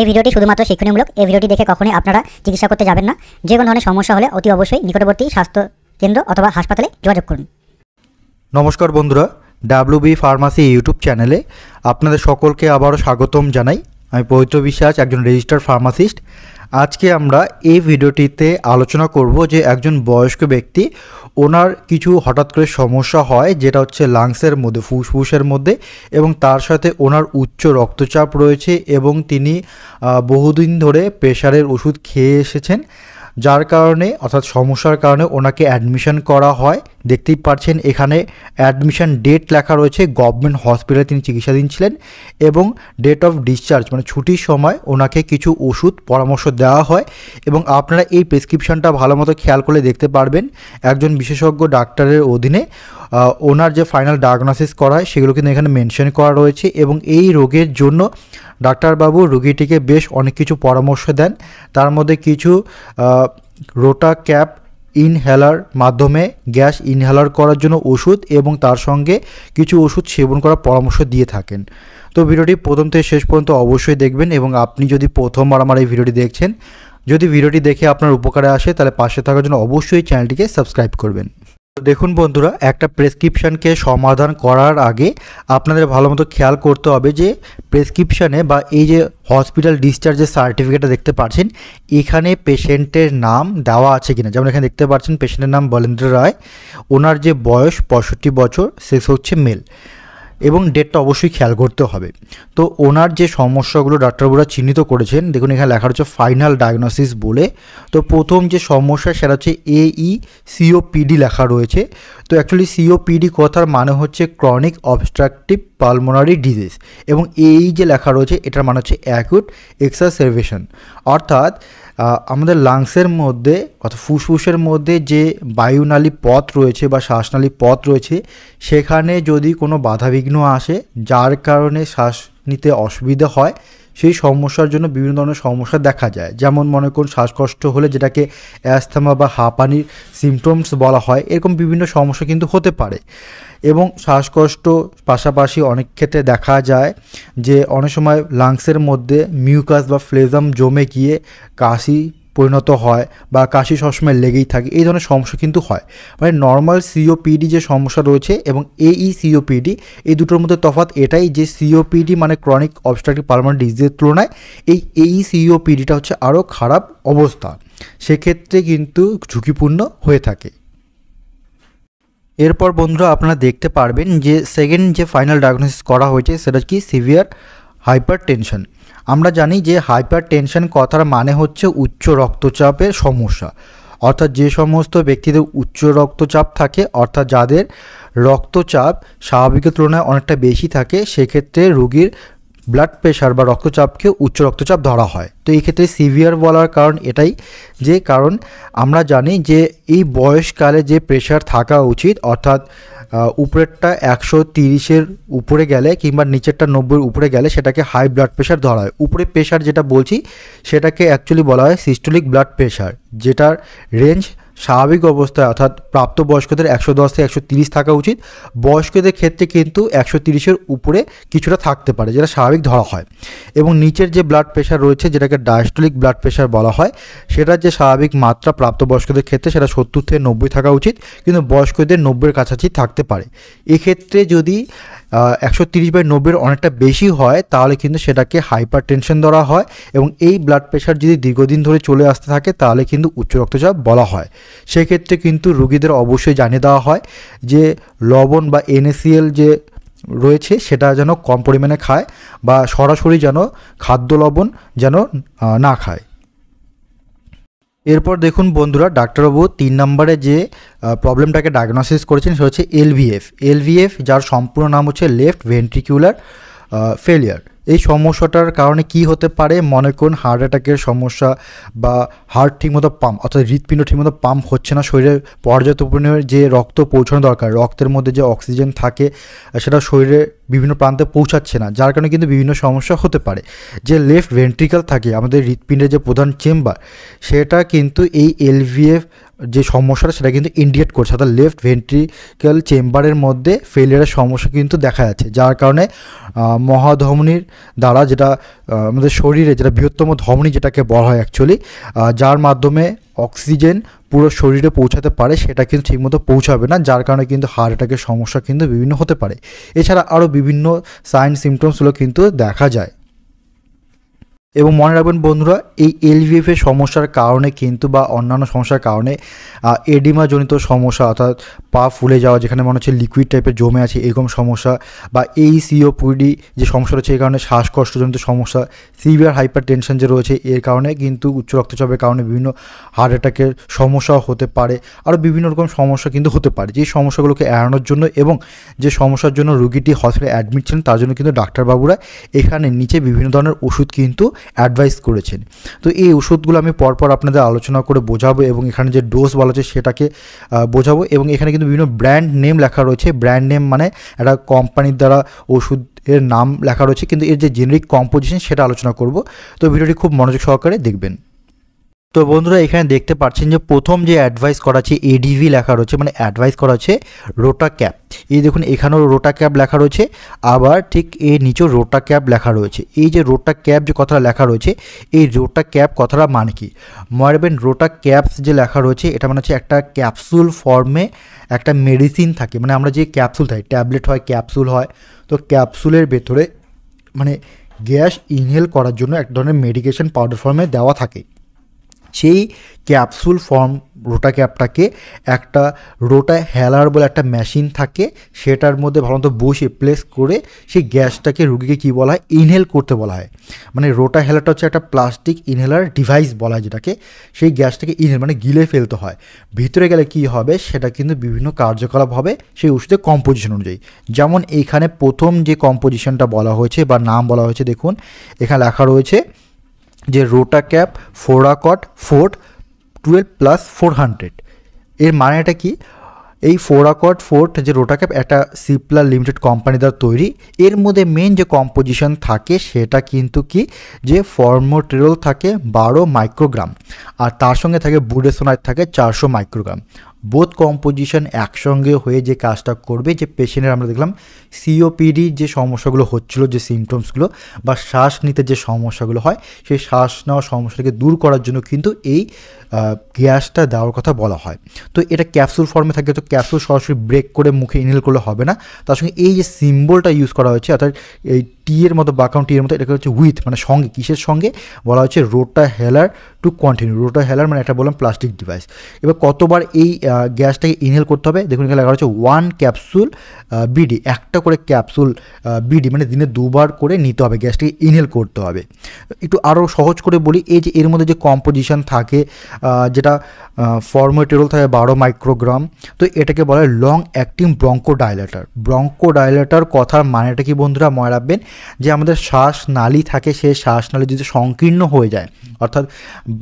এই ভিডিওটি শুধুমাত্র শিক্ষণীয়মূলক এই ভিডিওটি দেখে কখনই আপনারা চিকিৎসা করতে যাবেন না যে কোনো ধরনের সমস্যা হলে অতি অবশ্যই নিকটবর্তী স্বাস্থ্য কেন্দ্র অথবা হাসপাতালে যোগাযোগ করুন নমস্কার বন্ধুরা ডাব্লিউবি ফার্মাসি ইউটিউব চ্যানেলে আপনাদের সকলকে আবারও স্বাগতম জানাই আমি পবিত্র বিশ্বাস একজন রেজিস্টার্ড ফার্মাসিস্ট আজকে আমরা এই ভিডিওটিতে আলোচনা করব যে একজন বয়স্ক ব্যক্তি ওনার কিছু হঠাৎ করে সমস্যা হয় যেটা হচ্ছে লাংসের মধ্যে ফুসফুসের মধ্যে এবং তার সাথে ওনার উচ্চ রক্তচাপ রয়েছে এবং তিনি বহুদিন ধরে প্রেশারের ওষুধ খেয়ে এসেছেন যার কারণে অর্থাৎ সমস্যার কারণে ওনাকে অ্যাডমিশন করা হয় দেখতেই পারছেন এখানে অ্যাডমিশন ডেট লেখা রয়েছে গভর্নমেন্ট হসপিটালে তিনি চিকিৎসাধীন ছিলেন এবং ডেট অফ ডিসচার্জ মানে ছুটির সময় ওনাকে কিছু ওষুধ পরামর্শ দেওয়া হয় এবং আপনারা এই প্রেসক্রিপশনটা ভালো মতো খেয়াল করলে দেখতে পারবেন একজন বিশেষজ্ঞ ডাক্তারের অধীনে ওনার যে ফাইনাল ডায়াগনোসিস করা হয় সেগুলো কিন্তু এখানে মেনশন করা রয়েছে এবং এই রোগের জন্য ডাক্তারবাবু রুগীটিকে বেশ অনেক কিছু পরামর্শ দেন তার মধ্যে কিছু রোটা ক্যাপ ইনহেলার মাধ্যমে গ্যাস ইনহেলার করার জন্য ওষুধ এবং তার সঙ্গে কিছু ওষুধ সেবন করার পরামর্শ দিয়ে থাকেন তো ভিডিওটি প্রথম থেকে শেষ পর্যন্ত অবশ্যই দেখবেন এবং আপনি যদি প্রথমবার আমার এই ভিডিওটি দেখছেন যদি ভিডিওটি দেখে আপনার উপকারে আসে তাহলে পাশে থাকার জন্য অবশ্যই চ্যানেলটিকে সাবস্ক্রাইব করবেন দেখুন বন্ধুরা একটা প্রেসক্রিপশানকে সমাধান করার আগে আপনাদের ভালো মতো খেয়াল করতে হবে যে প্রেসক্রিপশানে বা এই যে হসপিটাল ডিসচার্জের সার্টিফিকেটটা দেখতে পাচ্ছেন এখানে পেশেন্টের নাম দেওয়া আছে কিনা যেমন এখানে দেখতে পাচ্ছেন পেশেন্টের নাম বলেন্দ্র রায় ওনার যে বয়স পঁয়ষট্টি বছর সেক্স হচ্ছে মেল এবং ডেটটা অবশ্যই খেয়াল করতে হবে তো ওনার যে সমস্যাগুলো ডাক্তারবাবুরা চিহ্নিত করেছেন দেখুন এখানে লেখা হচ্ছে ফাইনাল ডায়াগনোসিস বলে তো প্রথম যে সমস্যা সেটা হচ্ছে এই সিওপিডি e লেখা রয়েছে তো অ্যাকচুয়ালি সিওপিডি কথার মানে হচ্ছে ক্রনিক অবস্ট্রাকটিভ পালমোনারি ডিজিজ এবং এই e যে লেখা রয়েছে এটার মানে হচ্ছে অ্যাকুট এক্সাসারভেশন অর্থাৎ আমাদের লাংসের মধ্যে অর্থাৎ ফুসফুসের মধ্যে যে বায়ুনালী পথ রয়েছে বা শ্বাসনালী পথ রয়েছে সেখানে যদি কোনো বাধাবিঘ্ন আসে যার কারণে শ্বাস নিতে অসুবিধা হয় সেই সমস্যার জন্য বিভিন্ন ধরনের সমস্যা দেখা যায় যেমন মনে করুন শ্বাসকষ্ট হলে যেটাকে অ্যাস্থমা বা হাঁপানির সিমটমস বলা হয় এরকম বিভিন্ন সমস্যা কিন্তু হতে পারে এবং শ্বাসকষ্ট পাশাপাশি অনেক ক্ষেত্রে দেখা যায় যে অনেক সময় লাংসের মধ্যে মিউকাস বা ফ্লেজম জমে গিয়ে কাশি পরিণত হয় বা কাশি সবসময় লেগেই থাকে এই ধরনের সমস্যা কিন্তু হয় মানে নর্মাল সিওপিডি যে সমস্যা রয়েছে এবং এই সিওপিডি e এই দুটোর মধ্যে তফাৎ এটাই যে সিওপিডি মানে ক্রনিক অবস্ট্রাকটিভ পারমানেন্ট ডিজিজের তুলনায় এই এই সিওপিডিটা e হচ্ছে আরও খারাপ অবস্থা সেক্ষেত্রে কিন্তু ঝুঁকিপূর্ণ হয়ে থাকে এরপর বন্ধুরা আপনারা দেখতে পারবেন যে সেকেন্ড যে ফাইনাল ডায়াগনোসিস করা হয়েছে সেটা কি সিভিয়ার হাইপার টেনশন আমরা জানি যে হাইপার টেনশন কথার মানে হচ্ছে উচ্চ রক্তচাপের সমস্যা অর্থাৎ যে সমস্ত ব্যক্তিদের উচ্চ রক্তচাপ থাকে অর্থাৎ যাদের রক্তচাপ স্বাভাবিকের তুলনায় অনেকটা বেশি থাকে সেক্ষেত্রে রোগীর ব্লাড প্রেশার বা রক্তচাপকে উচ্চ রক্তচাপ ধরা হয় তো এই ক্ষেত্রে সিভিয়ার বলার কারণ এটাই যে কারণ আমরা জানি যে এই বয়সকালে যে প্রেশার থাকা উচিত অর্থাৎ উপরেরটা একশো তিরিশের উপরে গেলে কিংবা নিচেরটা নব্বইয়ের উপরে গেলে সেটাকে হাই ব্লাড প্রেশার ধরা হয় উপরে প্রেশার যেটা বলছি সেটাকে অ্যাকচুয়ালি বলা হয় সিস্টোলিক ব্লাড প্রেশার যেটার রেঞ্জ স্বাভাবিক অবস্থায় অর্থাৎ প্রাপ্তবয়স্কদের একশো দশ থেকে একশো তিরিশ থাকা উচিত বয়স্কদের ক্ষেত্রে কিন্তু একশো তিরিশের উপরে কিছুটা থাকতে পারে যেটা স্বাভাবিক ধরা হয় এবং নিচের যে ব্লাড প্রেশার রয়েছে যেটাকে ডায়াস্টোলিক ব্লাড প্রেশার বলা হয় সেটার যে স্বাভাবিক মাত্রা প্রাপ্তবয়স্কদের ক্ষেত্রে সেটা সত্তর থেকে নব্বই থাকা উচিত কিন্তু বয়স্কদের নব্বইয়ের কাছাকাছি থাকতে পারে এক্ষেত্রে যদি একশো তিরিশ বাই নব্বইয়ের অনেকটা বেশি হয় তাহলে কিন্তু সেটাকে হাইপার টেনশন ধরা হয় এবং এই ব্লাড প্রেশার যদি দীর্ঘদিন ধরে চলে আসতে থাকে তাহলে কিন্তু উচ্চ রক্তচাপ বলা হয় সেক্ষেত্রে কিন্তু রুগীদের অবশ্যই জানিয়ে দেওয়া হয় যে লবণ বা এনএসিএল যে রয়েছে সেটা যেন কম পরিমাণে খায় বা সরাসরি যেন খাদ্য লবণ যেন না খায় এরপর দেখুন বন্ধুরা ডাক্তারবাবু তিন নম্বরে যে প্রবলেমটাকে ডায়াগনোসিস করেছেন সেটা হচ্ছে এলভিএফ এলভিএফ যার সম্পূর্ণ নাম হচ্ছে লেফট ভেন্ট্রিকুলার ফেলিয়ার এই সমস্যাটার কারণে কি হতে পারে মনে করুন হার্ট অ্যাটাকের সমস্যা বা হার্ট ঠিকমতো পাম্প অর্থাৎ হৃৎপিণ্ড ঠিকমতো পাম্প হচ্ছে না শরীরে পর্যাপ্ত পরিমাণে যে রক্ত পৌঁছানো দরকার রক্তের মধ্যে যে অক্সিজেন থাকে সেটা শরীরে বিভিন্ন প্রান্তে পৌঁছাচ্ছে না যার কারণে কিন্তু বিভিন্ন সমস্যা হতে পারে যে লেফট ভেন্ট্রিকাল থাকে আমাদের হৃৎপিণ্ডের যে প্রধান চেম্বার সেটা কিন্তু এই এলভিএফ যে সমস্যাটা সেটা কিন্তু ইন্ডিকেট করছে অর্থাৎ লেফট ভেন্ট্রিক্যাল চেম্বারের মধ্যে ফেলিয়ারের সমস্যা কিন্তু দেখা যাচ্ছে যার কারণে মহাধমনির দ্বারা যেটা আমাদের শরীরে যেটা বৃহত্তম ধমনি যেটাকে বলা হয় অ্যাকচুয়ালি যার মাধ্যমে অক্সিজেন পুরো শরীরে পৌঁছাতে পারে সেটা কিন্তু ঠিকমতো পৌঁছাবে না যার কারণে কিন্তু হার্ট অ্যাটাকের সমস্যা কিন্তু বিভিন্ন হতে পারে এছাড়া আরও বিভিন্ন সাইন সিমটমসগুলো কিন্তু দেখা যায় এবং মনে রাখবেন বন্ধুরা এই এলভিএফের সমস্যার কারণে কিন্তু বা অন্যান্য সমস্যার কারণে এডিমা জনিত সমস্যা অর্থাৎ পা ফুলে যাওয়া যেখানে মনে হচ্ছে লিকুইড টাইপের জমে আছে এরকম সমস্যা বা এই সিওপিডি যে সমস্যা রয়েছে এই কারণে শ্বাসকষ্টজনিত সমস্যা সিভিয়ার হাইপার টেনশন যে রয়েছে এর কারণে কিন্তু উচ্চ রক্তচাপের কারণে বিভিন্ন হার্ট অ্যাটাকের সমস্যা হতে পারে আরও বিভিন্ন রকম সমস্যা কিন্তু হতে পারে যে সমস্যাগুলোকে এড়ানোর জন্য এবং যে সমস্যার জন্য রুগীটি হসপিটালে অ্যাডমিট ছিলেন তার জন্য কিন্তু ডাক্তারবাবুরা এখানে নিচে বিভিন্ন ধরনের ওষুধ কিন্তু অ্যাডভাইস করেছেন তো এই ওষুধগুলো আমি পরপর আপনাদের আলোচনা করে বোঝাবো এবং এখানে যে ডোজ বলা হচ্ছে সেটাকে বোঝাবো এবং এখানে কিন্তু বিভিন্ন ব্র্যান্ড নেম লেখা রয়েছে ব্র্যান্ড নেম মানে একটা কোম্পানির দ্বারা ওষুধ এর নাম লেখা রয়েছে কিন্তু এর যে জেনারিক কম্পোজিশন সেটা আলোচনা করব তো ভিডিওটি খুব মনোযোগ সহকারে দেখবেন তো বন্ধুরা এখানে দেখতে পাচ্ছেন যে প্রথম যে অ্যাডভাইস করা আছে এডিভি লেখা রয়েছে মানে অ্যাডভাইস করা আছে রোটা ক্যাপ এই দেখুন এখানেও রোটা ক্যাপ লেখা রয়েছে আবার ঠিক এর নিচেও রোটা ক্যাপ লেখা রয়েছে এই যে রোটা ক্যাপ যে কথাটা লেখা রয়েছে এই রোটা ক্যাপ কথাটা মানে কি মরবেন রোটা ক্যাপস যে লেখা রয়েছে এটা মানে হচ্ছে একটা ক্যাপসুল ফর্মে একটা মেডিসিন থাকে মানে আমরা যে ক্যাপসুল থাকি ট্যাবলেট হয় ক্যাপসুল হয় তো ক্যাপসুলের ভেতরে মানে গ্যাস ইনহেল করার জন্য এক ধরনের মেডিকেশন পাউডার ফর্মে দেওয়া থাকে সেই ক্যাপসুল ফর্ম রোটা ক্যাপটাকে একটা রোটা হেলার বলে একটা মেশিন থাকে সেটার মধ্যে ভালো বসে প্লেস করে সেই গ্যাসটাকে রুগীকে কী বলা হয় ইনহেল করতে বলা হয় মানে রোটা হেলারটা হচ্ছে একটা প্লাস্টিক ইনহেলার ডিভাইস বলা হয় যেটাকে সেই গ্যাসটাকে ইনহেল মানে গিলে ফেলতে হয় ভিতরে গেলে কি হবে সেটা কিন্তু বিভিন্ন কার্যকলাপ হবে সেই ওষুধের কম্পোজিশন অনুযায়ী যেমন এখানে প্রথম যে কম্পোজিশনটা বলা হয়েছে বা নাম বলা হয়েছে দেখুন এখানে লেখা রয়েছে যে Rotacap Foracort forte twelve plus four hundred এর মানেটা কি এই ফোরাকট ফোর্ট যে রোটা ক্যাপ একটা সিপলা লিমিটেড কোম্পানি দ্বারা তৈরি এর মধ্যে মেন যে কম্পোজিশন থাকে সেটা কিন্তু কি যে ফর্মোটেরল থাকে বারো মাইক্রোগ্রাম আর তার সঙ্গে থাকে বুডেসোনাইট থাকে চারশো মাইক্রোগ্রাম বোধ কম্পোজিশন একসঙ্গে হয়ে যে কাজটা করবে যে পেশেন্টের আমরা দেখলাম সিওপিডি যে সমস্যাগুলো হচ্ছিলো যে সিমটমসগুলো বা শ্বাস নিতে যে সমস্যাগুলো হয় সেই শ্বাস নেওয়া সমস্যাটাকে দূর করার জন্য কিন্তু এই গ্যাসটা দেওয়ার কথা বলা হয় তো এটা ক্যাপসুল ফর্মে থাকে তো ক্যাপসুল সরাসরি ব্রেক করে মুখে ইনহেল করলে হবে না তার সঙ্গে এই যে সিম্বলটা ইউজ করা হয়েছে অর্থাৎ এই টি এর মতো বাকাউন টি এর মতো এটাকে হচ্ছে উইথ মানে সঙ্গে কিসের সঙ্গে বলা হচ্ছে Rotahaler to continue Rotahaler মানে একটা বললাম প্লাস্টিক ডিভাইস এবার কতবার এই গ্যাসটাকে ইনহেল করতে হবে দেখুন এখানে লেখা হচ্ছে ওয়ান ক্যাপসুল বিডি একটা করে ক্যাপসুল বিডি মানে দিনে দুবার করে নিতে হবে গ্যাসটাকে ইনহেল করতে হবে একটু আরও সহজ করে বলি এই যে এর মধ্যে যে কম্পোজিশন থাকে যেটা ফর্মেটেরল থাকে বারো মাইক্রোগ্রাম তো এটাকে বলা হয় long acting bronchodilator bronchodilator কথার মানেটা কি বন্ধুরা মনে রাখবেন যে আমাদের শ্বাস নালী থাকে সেই শ্বাস নালী যদি সংকীর্ণ হয়ে যায় অর্থাৎ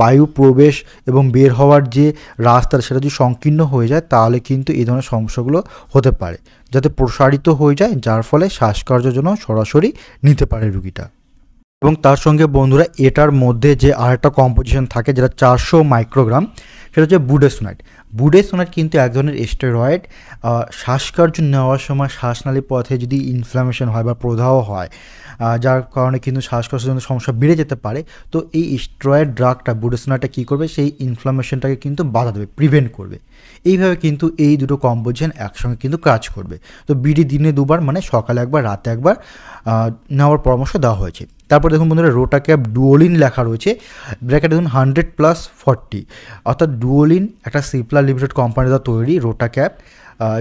বায়ু প্রবেশ এবং বের হওয়ার যে রাস্তা সেটা যদি সংকীর্ণ হয়ে যায় তাহলে কিন্তু এই ধরনের সমস্যাগুলো হতে পারে যাতে প্রসারিত হয়ে যায় যার ফলে শ্বাসকার্যের জন্য সরাসরি নিতে পারে রুগীটা এবং তার সঙ্গে বন্ধুরা এটার মধ্যে যে আরেকটা কম্পোজিশন থাকে যেটা চারশো মাইক্রোগ্রাম সেটা হচ্ছে বুডেসোনাইট বুডেসোনাইট কিন্তু এক ধরনের স্টেরয়েড শ্বাসকার্য নেওয়ার সময় শ্বাসনালী পথে যদি ইনফ্লামেশন হয় বা প্রদাহ হয় যার কারণে কিন্তু জন্য সমস্যা বেড়ে যেতে পারে তো এই স্টেরয়েড ড্রাগটা বুডেসোনাইটটা কী করবে সেই ইনফ্লামেশনটাকে কিন্তু বাধা দেবে প্রিভেন্ট করবে এইভাবে কিন্তু এই দুটো কম্পোজিশন একসঙ্গে কিন্তু কাজ করবে তো বিডি দিনে দুবার মানে সকালে একবার রাতে একবার নেওয়ার পরামর্শ দেওয়া হয়েছে তারপর দেখুন বন্ধুরা রোটা ক্যাপ ডুয়োলিন লেখা রয়েছে ব্র্যাকেট দেখুন হান্ড্রেড প্লাস ফর্টি অর্থাৎ ডুয়োলিন একটা সিপলা লিমিটেড কোম্পানি দ্বারা তৈরি রোটা ক্যাপ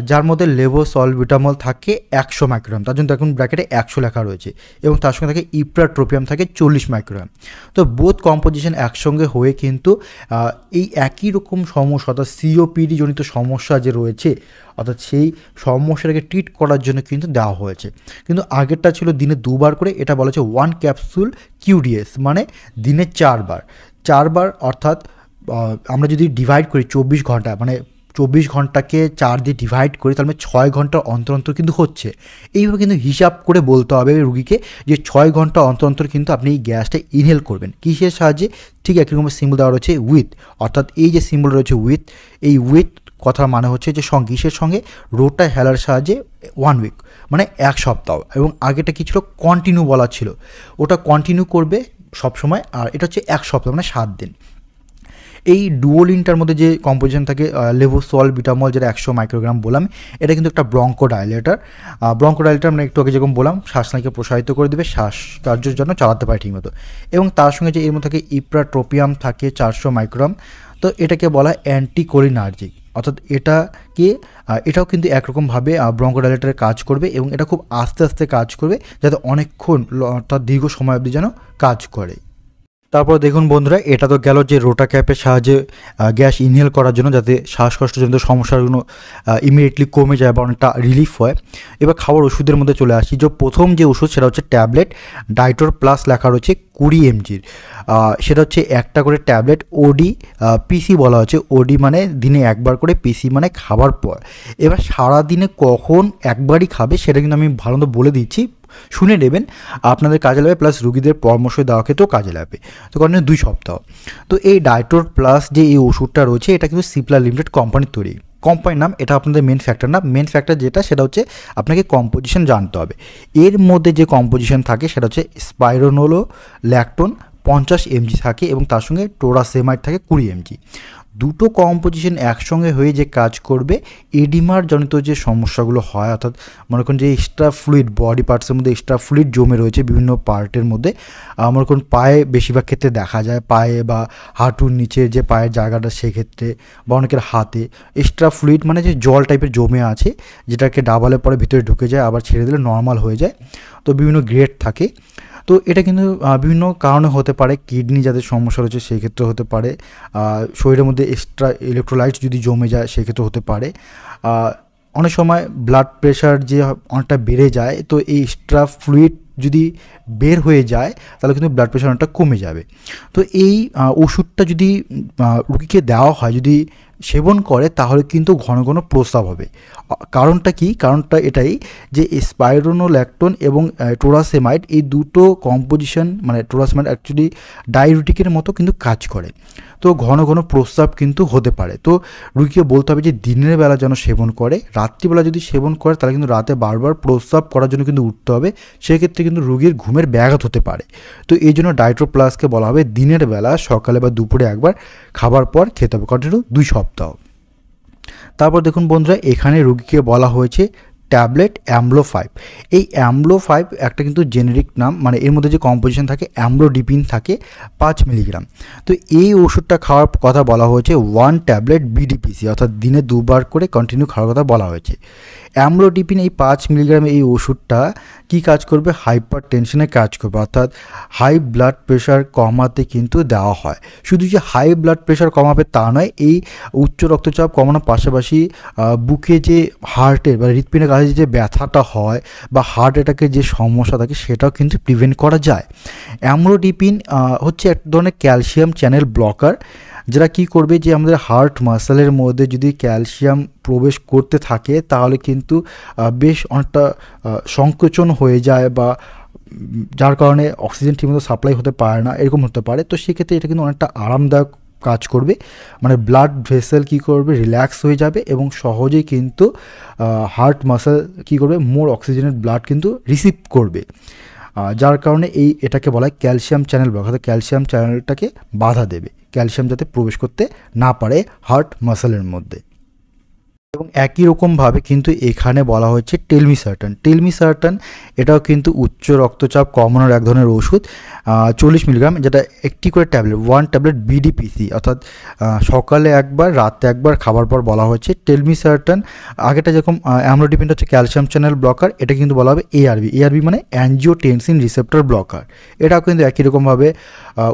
যার মধ্যে লেবো সলবিটামল থাকে একশো মাইক্রোগ্রাম তার জন্য দেখুন ব্র্যাকেটে একশো লেখা রয়েছে এবং তার সঙ্গে থাকে ইপ্রাট্রোপিয়াম থাকে চল্লিশ মাইক্রোগ্রাম তো বোধ কম্পোজিশন একসঙ্গে হয়ে কিন্তু এই একই রকম সমস্যা অর্থাৎ সিওপিডি জনিত সমস্যা যে রয়েছে অর্থাৎ সেই সমস্যাটাকে ট্রিট করার জন্য কিন্তু দেওয়া হয়েছে কিন্তু আগেরটা ছিল দিনে দুবার করে এটা বলা হচ্ছে ওয়ান ক্যাপসুল কিউডিএস মানে দিনে চারবার চারবার অর্থাৎ আমরা যদি ডিভাইড করি চব্বিশ ঘন্টা মানে চব্বিশ ঘন্টাকে চার দিয়ে ডিভাইড করে তাহলে ছয় ঘন্টার অন্তর অন্তর কিন্তু হচ্ছে এইভাবে কিন্তু হিসাব করে বলতে হবে রুগীকে যে ছয় ঘন্টা অন্তর অন্তর কিন্তু আপনি এই গ্যাসটা ইনহেল করবেন কিসের সাহায্যে ঠিক একই সিম্বল দেওয়া রয়েছে উইথ অর্থাৎ এই যে সিম্বল রয়েছে উইথ এই উইথ কথার মানে হচ্ছে যে সঙ্গে কিসের সঙ্গে রোটা হেলার সাহায্যে ওয়ান উইক মানে এক সপ্তাহ এবং আগেটা কি ছিল কন্টিনিউ বলা ছিল ওটা কন্টিনিউ করবে সবসময় আর এটা হচ্ছে এক সপ্তাহ মানে সাত দিন এই ডুওলিনটার মধ্যে যে কম্পোজিশন থাকে লেভোসল বিটামল যেটা একশো মাইক্রোগ্রাম বললাম এটা কিন্তু একটা ব্রঙ্কো ডায়ালেটার ব্রঙ্কো ডায়ালেটার আমরা একটু আগে যেরকম বললাম নাকি প্রসারিত করে দেবে শ্বাসকার্যের জন্য চালাতে পারে ঠিকমতো এবং তার সঙ্গে যে এর মধ্যে থাকে ইপ্রাট্রোপিয়াম থাকে চারশো মাইক্রোগ্রাম তো এটাকে বলা হয় অ্যান্টিকোলিনার্জিক অর্থাৎ এটাকে এটাও কিন্তু একরকমভাবে ডায়লেটারে কাজ করবে এবং এটা খুব আস্তে আস্তে কাজ করবে যাতে অনেকক্ষণ অর্থাৎ দীর্ঘ সময় অবধি যেন কাজ করে তারপর দেখুন বন্ধুরা এটা তো গেল যে রোটা ক্যাপের সাহায্যে গ্যাস ইনহেল করার জন্য যাতে শ্বাসকষ্টজনিত সমস্যাগুলো ইমিডিয়েটলি কমে যায় বা অনেকটা রিলিফ হয় এবার খাওয়ার ওষুধের মধ্যে চলে আসি যে প্রথম যে ওষুধ সেটা হচ্ছে ট্যাবলেট ডাইটোর প্লাস লেখা রয়েছে কুড়ি এমজির সেটা হচ্ছে একটা করে ট্যাবলেট ওডি পিসি বলা হচ্ছে ওডি মানে দিনে একবার করে পিসি মানে খাবার পর এবার সারা দিনে কখন একবারই খাবে সেটা কিন্তু আমি ভালো বলে দিচ্ছি শুনে নেবেন আপনাদের কাজে লাগবে প্লাস রুগীদের পরামর্শ দেওয়া ক্ষেত্রেও কাজে লাগবে তো কারণ দুই সপ্তাহ তো এই ডায়টোর প্লাস যে এই ওষুধটা রয়েছে এটা কিন্তু সিপলা লিমিটেড কোম্পানির তৈরি কোম্পানির নাম এটা আপনাদের মেন ফ্যাক্টর না মেন ফ্যাক্টর যেটা সেটা হচ্ছে আপনাকে কম্পোজিশন জানতে হবে এর মধ্যে যে কম্পোজিশন থাকে সেটা হচ্ছে স্পাইরোনোলো ল্যাকটোন পঞ্চাশ এমজি থাকে এবং তার সঙ্গে টোরাসেমাইট থাকে কুড়ি এমজি দুটো কম্পোজিশন একসঙ্গে হয়ে যে কাজ করবে এডিমার জনিত যে সমস্যাগুলো হয় অর্থাৎ মনে করুন যে এক্সট্রা ফ্লুইড বডি পার্টসের মধ্যে এক্সট্রা ফ্লুইড জমে রয়েছে বিভিন্ন পার্টের মধ্যে মনে করুন পায়ে বেশিরভাগ ক্ষেত্রে দেখা যায় পায়ে বা হাঁটুর নিচে যে পায়ের জায়গাটা সেক্ষেত্রে বা অনেকের হাতে এক্সট্রা ফ্লুইড মানে যে জল টাইপের জমে আছে যেটাকে ডাবালের পরে ভিতরে ঢুকে যায় আবার ছেড়ে দিলে নর্মাল হয়ে যায় তো বিভিন্ন গ্রেড থাকে তো এটা কিন্তু বিভিন্ন কারণে হতে পারে কিডনি যাদের সমস্যা রয়েছে সেই ক্ষেত্রে হতে পারে শরীরের মধ্যে এক্সট্রা ইলেকট্রোলাইটস যদি জমে যায় সেক্ষেত্রে হতে পারে অনেক সময় ব্লাড প্রেশার যে অনেকটা বেড়ে যায় তো এই এক্সট্রা ফ্লুইড যদি বের হয়ে যায় তাহলে কিন্তু ব্লাড প্রেশার অনেকটা কমে যাবে তো এই ওষুধটা যদি রুগীকে দেওয়া হয় যদি সেবন করে তাহলে কিন্তু ঘন ঘন প্রস্রাব হবে কারণটা কি কারণটা এটাই যে স্পাইরোনোল্যাকটোন এবং টোরাসেমাইড এই দুটো কম্পোজিশন মানে টোরাসেমাইড অ্যাকচুয়ালি ডায়ুরিটিকের মতো কিন্তু কাজ করে তো ঘন ঘন প্রস্রাব কিন্তু হতে পারে তো রুগীকে বলতে হবে যে দিনের বেলা যেন সেবন করে রাত্রিবেলা যদি সেবন করে তাহলে কিন্তু রাতে বারবার প্রস্রাব করার জন্য কিন্তু উঠতে হবে সেক্ষেত্রে কিন্তু রুগীর ঘুমের ব্যাঘাত হতে পারে তো এই জন্য ডায়ট্রোপ্লাসকে বলা হবে দিনের বেলা সকালে বা দুপুরে একবার খাবার পর খেতে হবে কন্টিনিউ দুই সপ্তাহ সপ্তাহ তারপর দেখুন বন্ধুরা এখানে রুগীকে বলা হয়েছে ট্যাবলেট অ্যামলো ফাইভ এই অ্যামলো ফাইভ একটা কিন্তু জেনেরিক নাম মানে এর মধ্যে যে কম্পোজিশন থাকে ডিপিন থাকে পাঁচ মিলিগ্রাম তো এই ওষুধটা খাওয়ার কথা বলা হয়েছে ওয়ান ট্যাবলেট বিডিপিসি অর্থাৎ দিনে দুবার করে কন্টিনিউ খাওয়ার কথা বলা হয়েছে ডিপিন এই পাঁচ মিলিগ্রাম এই ওষুধটা কি কাজ করবে হাইপার টেনশনে কাজ করবে অর্থাৎ হাই ব্লাড প্রেশার কমাতে কিন্তু দেওয়া হয় শুধু যে হাই ব্লাড প্রেশার কমাবে তা নয় এই উচ্চ রক্তচাপ কমানোর পাশাপাশি বুকে যে হার্টের বা হৃৎপিণ্ডের কাছে যে ব্যথাটা হয় বা হার্ট অ্যাটাকের যে সমস্যা থাকে সেটাও কিন্তু প্রিভেন্ট করা যায় অ্যামরোডিপিন হচ্ছে এক ধরনের ক্যালসিয়াম চ্যানেল ব্লকার যেটা কি করবে যে আমাদের হার্ট মাসেলের মধ্যে যদি ক্যালসিয়াম প্রবেশ করতে থাকে তাহলে কিন্তু বেশ অনেকটা সংকোচন হয়ে যায় বা যার কারণে অক্সিজেন ঠিকমতো সাপ্লাই হতে পারে না এরকম হতে পারে তো সেক্ষেত্রে এটা কিন্তু অনেকটা আরামদায়ক কাজ করবে মানে ব্লাড ভেসেল কি করবে রিল্যাক্স হয়ে যাবে এবং সহজেই কিন্তু হার্ট মাসেল কি করবে মোর অক্সিজেনের ব্লাড কিন্তু রিসিভ করবে যার কারণে এই এটাকে বলা হয় ক্যালসিয়াম চ্যানেল ব্লক অর্থাৎ ক্যালসিয়াম চ্যানেলটাকে বাধা দেবে ক্যালসিয়াম যাতে প্রবেশ করতে না পারে হার্ট মাসেলের মধ্যে এবং একই রকমভাবে কিন্তু এখানে বলা হচ্ছে টেলমি সার্টন টেলমি সার্টন এটাও কিন্তু উচ্চ রক্তচাপ কমানোর এক ধরনের ওষুধ চল্লিশ মিলিগ্রাম যেটা একটি করে ট্যাবলেট ওয়ান ট্যাবলেট বিডিপিসি অর্থাৎ সকালে একবার রাতে একবার খাবার পর বলা হচ্ছে টেলমি সার্টন আগেটা যেরকম অ্যামলোডিপিনটা হচ্ছে ক্যালসিয়াম চ্যানেল ব্লকার এটা কিন্তু বলা হবে এআরবি এআরবি মানে অ্যানজিওটেনসিন রিসেপ্টর ব্লকার এটাও কিন্তু একই রকমভাবে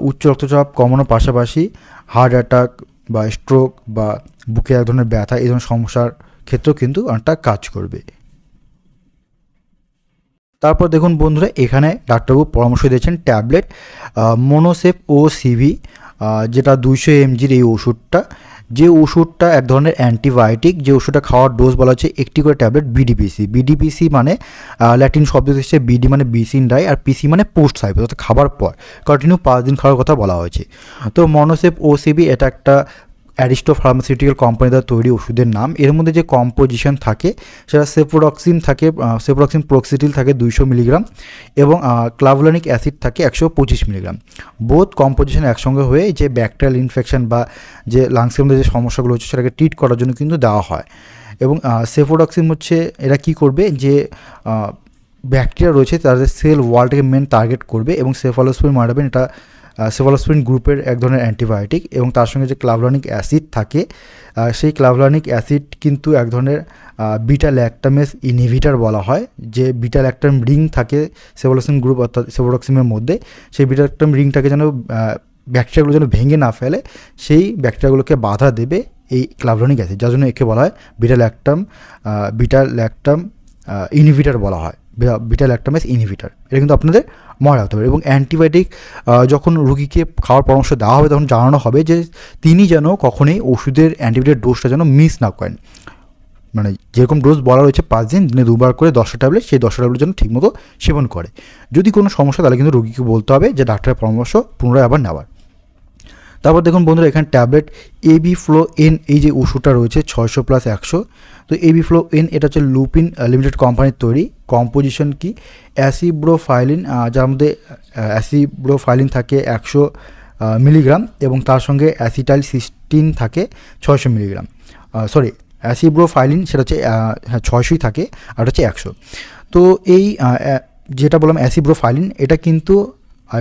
উচ্চ রক্তচাপ কমানোর পাশাপাশি হার্ট অ্যাটাক বা স্ট্রোক বা বুকে এক ধরনের ব্যথা এই ধরনের সমস্যার ক্ষেত্রেও কিন্তু অনেকটা কাজ করবে তারপর দেখুন বন্ধুরা এখানে ডাক্তারবাবু পরামর্শ দিয়েছেন ট্যাবলেট মোনোসেপ ও সিভি যেটা দুইশো এমজির এই ওষুধটা যে ওষুধটা এক ধরনের অ্যান্টিবায়োটিক যে ওষুধটা খাওয়ার ডোজ বলা হচ্ছে একটি করে ট্যাবলেট বিডিপিসি বিডিপিসি মানে ল্যাটিন শব্দ হচ্ছে বিডি মানে বিসিন ডাই আর পিসি মানে পোস্ট সাইপ অর্থাৎ খাবার পর কন্টিনিউ পাঁচ দিন খাওয়ার কথা বলা হয়েছে তো মনোসেপ ওসিবি এটা একটা অ্যারিস্টো ফার্মাসিউটিক্যাল কোম্পানি দ্বারা তৈরি ওষুধের নাম এর মধ্যে যে কম্পোজিশন থাকে সেটা সেপ্রোডক্সিন থাকে সেপ্রোডক্সিন প্রোক্সিটিল থাকে দুইশো মিলিগ্রাম এবং ক্লাভলানিক অ্যাসিড থাকে একশো পঁচিশ মিলিগ্রাম বোধ কম্পোজিশন একসঙ্গে হয়ে যে ব্যাকটেরিয়াল ইনফেকশন বা যে লাংসের মধ্যে যে সমস্যাগুলো হচ্ছে সেটাকে ট্রিট করার জন্য কিন্তু দেওয়া হয় এবং সেফোডক্সিন হচ্ছে এরা কি করবে যে ব্যাকটেরিয়া রয়েছে তাদের সেল ওয়ার্ল্ডকে মেন টার্গেট করবে এবং সেফালোস্পিন মারাবেন এটা সেভালোসপিন গ্রুপের এক ধরনের অ্যান্টিবায়োটিক এবং তার সঙ্গে যে ক্লাভলানিক অ্যাসিড থাকে সেই ক্লাভলানিক অ্যাসিড কিন্তু এক ধরনের বিটা ল্যাকটামেস ইনহিভিটার বলা হয় যে বিটা ল্যাকটাম রিং থাকে সেভালস্প্রিন গ্রুপ অর্থাৎ সেভোডক্সিমের মধ্যে সেই বিটা ল্যাকটাম রিংটাকে যেন ব্যাকটেরিয়াগুলো যেন ভেঙে না ফেলে সেই ব্যাকটেরিয়াগুলোকে বাধা দেবে এই ক্লাভলনিক অ্যাসিড যার জন্য একে বলা হয় beta lactam beta lactam inhibitor বলা হয় বিটা ল্যাক্টামেস ইনহিবিটার এটা কিন্তু আপনাদের মনে রাখতে হবে এবং অ্যান্টিবায়োটিক যখন রুগীকে খাওয়ার পরামর্শ দেওয়া হবে তখন জানানো হবে যে তিনি যেন কখনোই ওষুধের অ্যান্টিবায়োটিক ডোজটা যেন মিস না করেন মানে যেরকম ডোজ বলা রয়েছে পাঁচ দিন দিনে দুবার করে দশটা ট্যাবলেট সেই দশটা ট্যাবলেট যেন ঠিকমতো সেবন করে যদি কোনো সমস্যা তাহলে কিন্তু রুগীকে বলতে হবে যে ডাক্তারের পরামর্শ পুনরায় আবার নেওয়ার তারপর দেখুন বন্ধুরা এখানে ট্যাবলেট এবি ফ্লো এন এই যে ওষুধটা রয়েছে ছয়শো প্লাস একশো তো এবি ফ্লো এন এটা হচ্ছে লুপিন লিমিটেড কোম্পানির তৈরি কম্পোজিশন কি অ্যাসিব্রোফাইলিন যার মধ্যে অ্যাসিব্রোফাইলিন থাকে একশো মিলিগ্রাম এবং তার সঙ্গে অ্যাসিটাইল সিস্টিন থাকে ছয়শো মিলিগ্রাম সরি অ্যাসিব্রোফাইলিন সেটা হচ্ছে হ্যাঁ ছয়শোই থাকে আর হচ্ছে একশো তো এই যেটা বললাম অ্যাসিব্রোফাইলিন এটা কিন্তু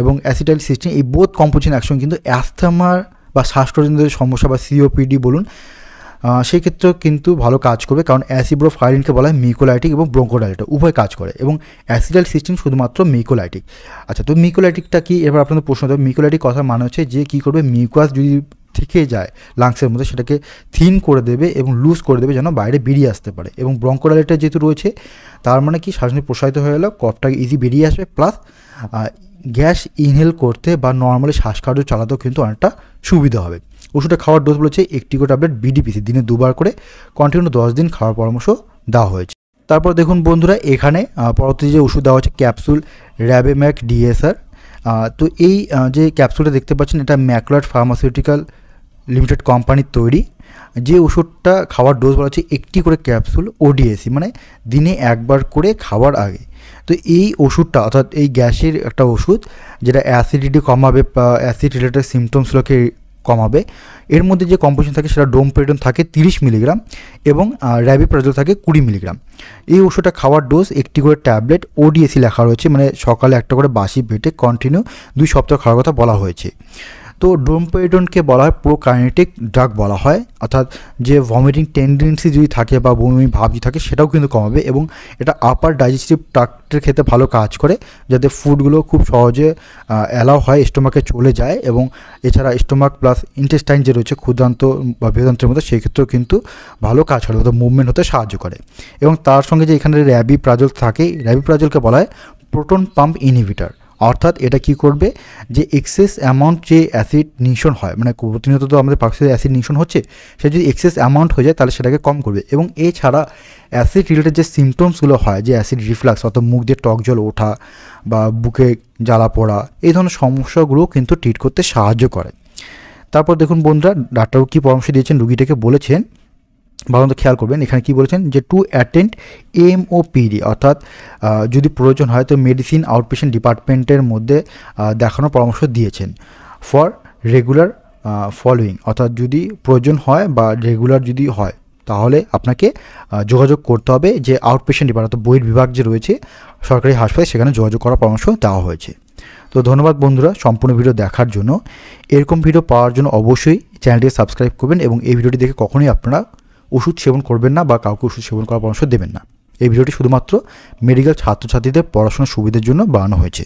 এবং অ্যাসিটাইল সিস্টেম এই বোধ কম্পোজিশন একসঙ্গে কিন্তু অ্যাস্থমার বা শ্বাসতন্ত্রের সমস্যা বা সিওপিডি বলুন সেই ক্ষেত্রে কিন্তু ভালো কাজ করবে কারণ অ্যাসিব্রোফাইলিনকে বলা হয় মিকোলাইটিক এবং ব্রোঙ্কোডাইটিক উভয় কাজ করে এবং অ্যাসিডাল সিস্টেম শুধুমাত্র মিকোলাইটিক আচ্ছা তো মিকোলাইটিকটা কি এবার আপনাদের প্রশ্ন হবে মিকোলাইটিক কথা মানে হচ্ছে যে কী করবে মিউকাস যদি থেকে যায় লাংসের মধ্যে সেটাকে থিন করে দেবে এবং লুজ করে দেবে যেন বাইরে বেরিয়ে আসতে পারে এবং ব্রঙ্কোডাইটিকটা যেহেতু রয়েছে তার মানে কি শ্বাসনী প্রসারিত হয়ে গেলে কফটা ইজি বেরিয়ে আসবে প্লাস গ্যাস ইনহেল করতে বা নর্মালি শ্বাসকার্য চালাতেও কিন্তু অনেকটা সুবিধা হবে ওষুধটা খাওয়ার ডোজ বলেছে একটি করে ট্যাবলেট বিডিপিসি দিনে দুবার করে কন্টিনিউ দশ দিন খাওয়ার পরামর্শ দেওয়া হয়েছে তারপর দেখুন বন্ধুরা এখানে পরবর্তী যে ওষুধ দেওয়া হচ্ছে ক্যাপসুল র্যাবেম্যাক ডিএসআর তো এই যে ক্যাপসুলটা দেখতে পাচ্ছেন এটা ম্যাকলার্ট ফার্মাসিউটিক্যাল লিমিটেড কোম্পানির তৈরি যে ওষুধটা খাওয়ার ডোজ বলা হচ্ছে একটি করে ক্যাপসুল ওডিএসি e, মানে দিনে একবার করে খাওয়ার আগে তো এই ওষুধটা অর্থাৎ এই গ্যাসের একটা ওষুধ যেটা অ্যাসিডিটি কমাবে অ্যাসিড রিলেটেড সিমটমসগুলোকে কমাবে এর মধ্যে যে কম্পোজিশন থাকে সেটা ডোমপেরিডন থাকে তিরিশ মিলিগ্রাম এবং র‍্যাবি প্রাজল থাকে কুড়ি মিলিগ্রাম এই ওষুধটা খাওয়ার ডোজ একটি করে ট্যাবলেট ওডিএসি লেখা রয়েছে মানে সকালে একটা করে বাসি পেটে কন্টিনিউ দুই সপ্তাহ খাওয়ার কথা বলা হয়েছে তো ডোমপেরিডনকে বলা হয় প্রোকাইনেটিক ড্রাগ বলা হয় অর্থাৎ যে ভমিটিং টেন্ডেন্সি যদি থাকে বা বমি ভাব যদি থাকে সেটাও কিন্তু কমাবে এবং এটা আপার ডাইজেস্টিভ ট্রাক্টের ক্ষেত্রে ভালো কাজ করে যাতে ফুডগুলো খুব সহজে অ্যালাও হয় স্টোমাকে চলে যায় এবং এছাড়া স্টোমাক প্লাস ইন্টেস্টাইন যে রয়েছে ক্ষুদ্রান্ত বা বেদান্তের মধ্যে সেই ক্ষেত্রেও কিন্তু ভালো কাজ করে অর্থাৎ মুভমেন্ট হতে সাহায্য করে এবং তার সঙ্গে যে এখানে র্যাবি প্রাজল থাকে র্যাবি প্রাজলকে বলা হয় প্রোটন পাম্প ইনহিবিটার অর্থাৎ এটা কি করবে যে এক্সেস অ্যামাউন্ট যে অ্যাসিড নিশন হয় মানে প্রতিনিয়ত তো আমাদের পাকস্থিতে অ্যাসিড নিশন হচ্ছে সে যদি এক্সেস অ্যামাউন্ট হয়ে যায় তাহলে সেটাকে কম করবে এবং এছাড়া অ্যাসিড রিলেটেড যে সিমটমসগুলো হয় যে অ্যাসিড রিফ্লাক্স অর্থাৎ মুখ দিয়ে টক জল ওঠা বা বুকে জ্বালা পড়া এই ধরনের সমস্যাগুলো কিন্তু ট্রিট করতে সাহায্য করে তারপর দেখুন বন্ধুরা ডাক্তারও কী পরামর্শ দিয়েছেন রুগীটাকে বলেছেন ভালো খেয়াল করবেন এখানে কি বলেছেন যে টু অ্যাটেন্ড এমওপিডি অর্থাৎ যদি প্রয়োজন হয় তো মেডিসিন আউটপেশেন্ট ডিপার্টমেন্টের মধ্যে দেখানোর পরামর্শ দিয়েছেন ফর রেগুলার ফলোয়িং অর্থাৎ যদি প্রয়োজন হয় বা রেগুলার যদি হয় তাহলে আপনাকে যোগাযোগ করতে হবে যে আউটপেশেন্ট ডিপার্ট অর্থাৎ বইয়ের বিভাগ যে রয়েছে সরকারি হাসপাতালে সেখানে যোগাযোগ করার পরামর্শ দেওয়া হয়েছে তো ধন্যবাদ বন্ধুরা সম্পূর্ণ ভিডিও দেখার জন্য এরকম ভিডিও পাওয়ার জন্য অবশ্যই চ্যানেলটি সাবস্ক্রাইব করবেন এবং এই ভিডিওটি দেখে কখনোই আপনারা ওষুধ সেবন করবেন না বা কাউকে ওষুধ সেবন করার পরামর্শ দেবেন না এই ভিডিওটি শুধুমাত্র মেডিকেল ছাত্রছাত্রীদের পড়াশোনার সুবিধার জন্য বানানো হয়েছে